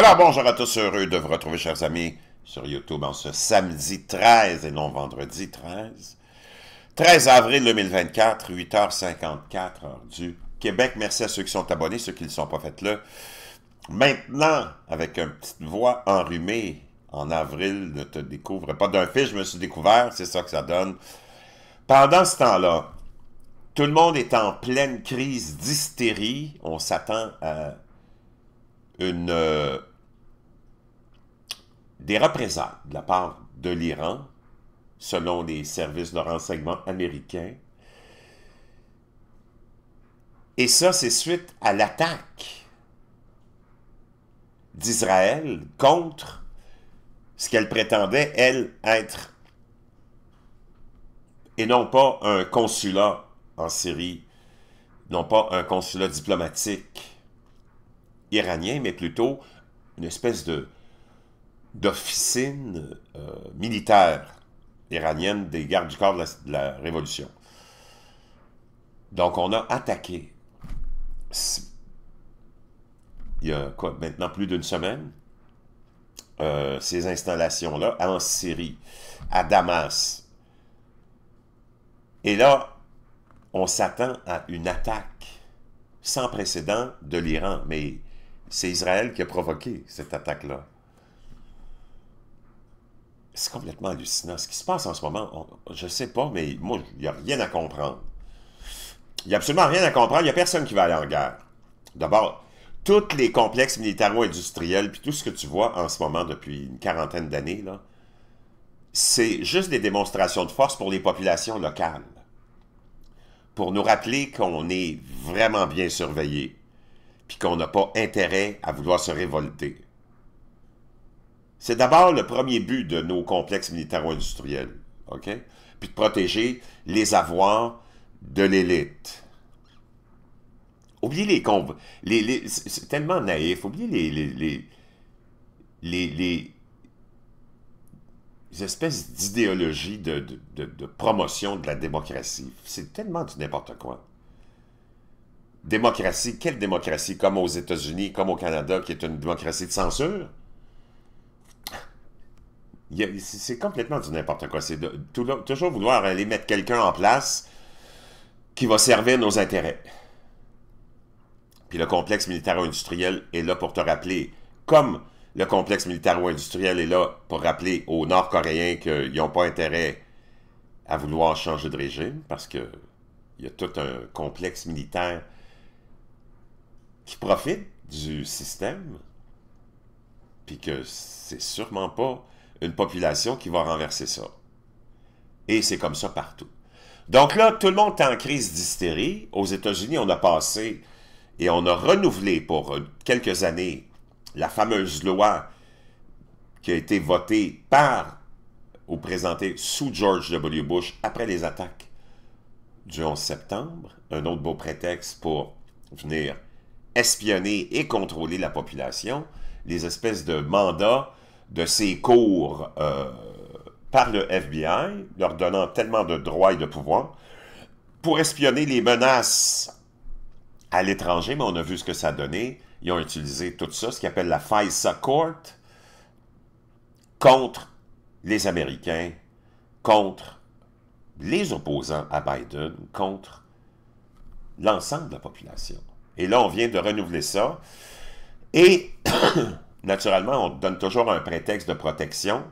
Alors bonjour à tous, heureux de vous retrouver, chers amis, sur YouTube en ce samedi 13 et non vendredi 13. 13 avril 2024, 8h54 heure du Québec. Merci à ceux qui sont abonnés, ceux qui ne sont pas, faites-le. Maintenant, avec une petite voix enrhumée, en avril, ne te découvre pas d'un fil, je me suis découvert, c'est ça que ça donne. Pendant ce temps-là, tout le monde est en pleine crise d'hystérie. On s'attend à une, euh, des représailles de la part de l'Iran, selon les services de renseignement américains. Et ça, c'est suite à l'attaque d'Israël contre ce qu'elle prétendait, elle, être, et non pas un consulat en Syrie, non pas un consulat diplomatique iranien, mais plutôt une espèce de d'officine euh, militaire iranienne des gardes du corps de la, Révolution. Donc on a attaqué, il y a quoi, maintenant plus d'une semaine, euh, ces installations-là en Syrie, à Damas. Et là, on s'attend à une attaque sans précédent de l'Iran, mais c'est Israël qui a provoqué cette attaque-là. C'est complètement hallucinant. Ce qui se passe en ce moment, je ne sais pas, mais moi, il n'y a rien à comprendre. Il n'y a absolument rien à comprendre. Il n'y a personne qui va aller en guerre. D'abord, tous les complexes militaro-industriels, puis tout ce que tu vois en ce moment depuis une quarantaine d'années, là, c'est juste des démonstrations de force pour les populations locales. Pour nous rappeler qu'on est vraiment bien surveillé puis qu'on n'a pas intérêt à vouloir se révolter. C'est d'abord le premier but de nos complexes militaro-industriels, OK? Puis de protéger les avoirs de l'élite. Oubliez les c'est tellement naïf. Oubliez les, les, les espèces d'idéologies de, de promotion de la démocratie. C'est tellement du n'importe quoi démocratie, quelle démocratie comme aux États-Unis, comme au Canada, qui est une démocratie de censure? C'est complètement du n'importe quoi. C'est toujours vouloir aller mettre quelqu'un en place qui va servir nos intérêts. Puis le complexe militaro-industriel est là pour te rappeler, comme le complexe militaro-industriel est là pour rappeler aux Nord-Coréens qu'ils n'ont pas intérêt à vouloir changer de régime, parce qu'il y a tout un complexe militaire qui profitent du système, puis que c'est sûrement pas une population qui va renverser ça. Et c'est comme ça partout. Donc là, tout le monde est en crise d'hystérie. Aux États-Unis, on a passé et on a renouvelé pour euh, quelques années la fameuse loi qui a été votée par ou présentée sous George W. Bush après les attaques du 11 septembre. Un autre beau prétexte pour venir espionner et contrôler la population, les espèces de mandats de ces cours euh, par le FBI, leur donnant tellement de droits et de pouvoirs, pour espionner les menaces à l'étranger, mais on a vu ce que ça donnait. Ils ont utilisé tout ça, ce qu'ils appellent la FISA Court, contre les Américains, contre les opposants à Biden, contre l'ensemble de la population. Et là, on vient de renouveler ça. Et naturellement, on donne toujours un prétexte de protection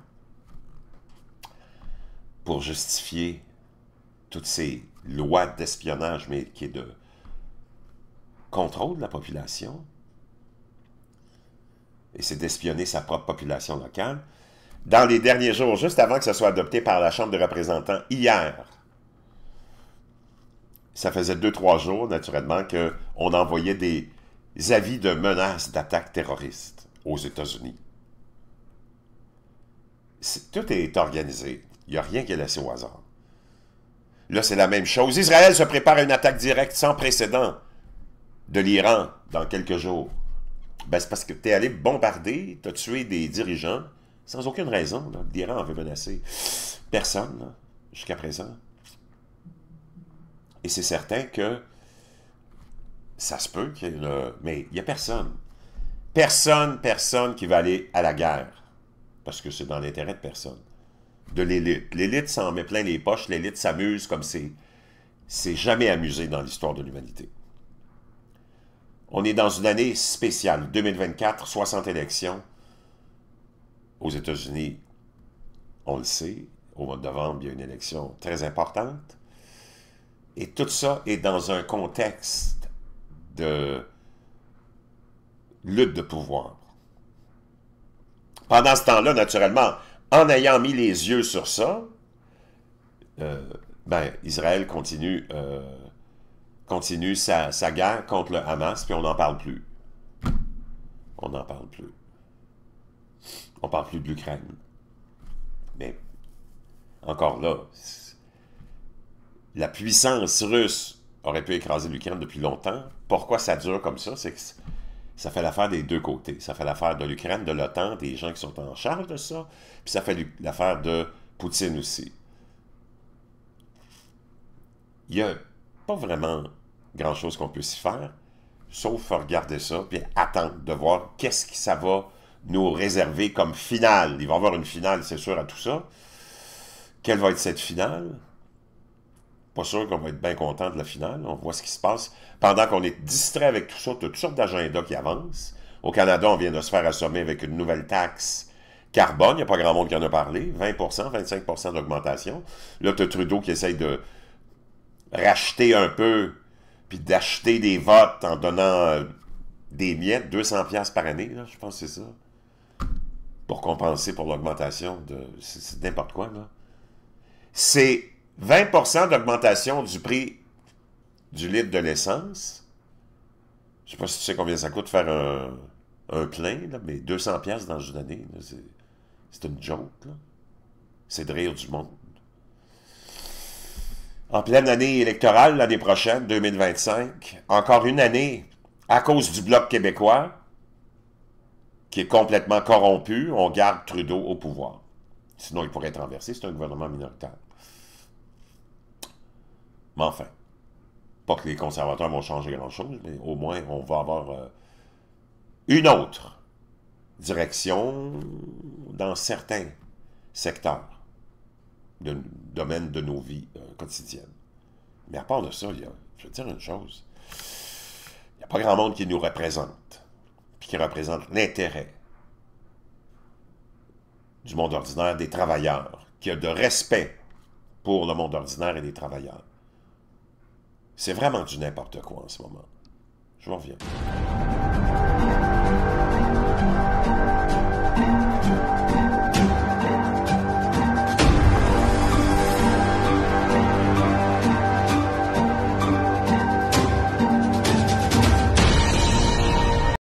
pour justifier toutes ces lois d'espionnage, mais qui est de contrôle de la population. Et c'est d'espionner sa propre population locale. Dans les derniers jours, juste avant que ce soit adopté par la Chambre des représentants, hier, ça faisait deux, trois jours, naturellement, qu'on envoyait des avis de menaces d'attaques terroristes aux États-Unis. tout est organisé. Il n'y a rien qui est laissé au hasard. Là, c'est la même chose. Israël se prépare à une attaque directe sans précédent de l'Iran dans quelques jours. Ben, c'est parce que tu es allé bombarder, tu as tué des dirigeants sans aucune raison. L'Iran avait menacé personne jusqu'à présent. Et c'est certain que ça se peut qu'il Mais il n'y a personne. Personne, personne qui va aller à la guerre. Parce que c'est dans l'intérêt de personne. De l'élite. L'élite s'en met plein les poches. L'élite s'amuse comme c'est... C'est jamais amusé dans l'histoire de l'humanité. On est dans une année spéciale. 2024, 60 élections aux États-Unis. On le sait, au mois de novembre, il y a une élection très importante. Et tout ça est dans un contexte de lutte de pouvoir. Pendant ce temps-là, naturellement, en ayant mis les yeux sur ça, euh, ben, Israël continue, euh, continue sa, guerre contre le Hamas, puis on n'en parle plus. On n'en parle plus. On parle plus de l'Ukraine. Mais encore là, la puissance russe aurait pu écraser l'Ukraine depuis longtemps. Pourquoi ça dure comme ça? C'est que ça fait l'affaire des deux côtés. Ça fait l'affaire de l'Ukraine, de l'OTAN, des gens qui sont en charge de ça. Puis ça fait l'affaire de Poutine aussi. Il n'y a pas vraiment grand-chose qu'on puisse s'y faire, sauf regarder ça, puis attendre de voir qu'est-ce que ça va nous réserver comme finale. Il va y avoir une finale, c'est sûr, à tout ça. Quelle va être cette finale? Pas sûr qu'on va être bien content de la finale. On voit ce qui se passe. Pendant qu'on est distrait avec tout ça, toutes sortes d'agendas qui avancent. Au Canada, on vient de se faire assommer avec une nouvelle taxe carbone. Il n'y a pas grand monde qui en a parlé. 20 25 d'augmentation. Là, tu as Trudeau qui essaye de racheter un peu, puis d'acheter des votes en donnant euh, des miettes, 200 pièces par année, je pense que c'est ça, pour compenser pour l'augmentation de... C'est n'importe quoi, là. C'est 20 d'augmentation du prix du litre de l'essence. Je ne sais pas si tu sais combien ça coûte faire un, plein, mais 200 pièces dans une année, c'est une joke. C'est de rire du monde. En pleine année électorale, l'année prochaine, 2025, encore une année à cause du Bloc québécois, qui est complètement corrompu, on garde Trudeau au pouvoir. Sinon, il pourrait être renversé, c'est un gouvernement minoritaire. Mais enfin, pas que les conservateurs vont changer grand-chose, mais au moins, on va avoir euh, une autre direction dans certains secteurs de domaine de nos vies euh, quotidiennes. Mais à part de ça, je veux dire une chose, il n'y a pas grand monde qui nous représente, puis qui représente l'intérêt du monde ordinaire, des travailleurs, qui a de respect pour le monde ordinaire et des travailleurs. C'est vraiment du n'importe quoi en ce moment. Je vous reviens.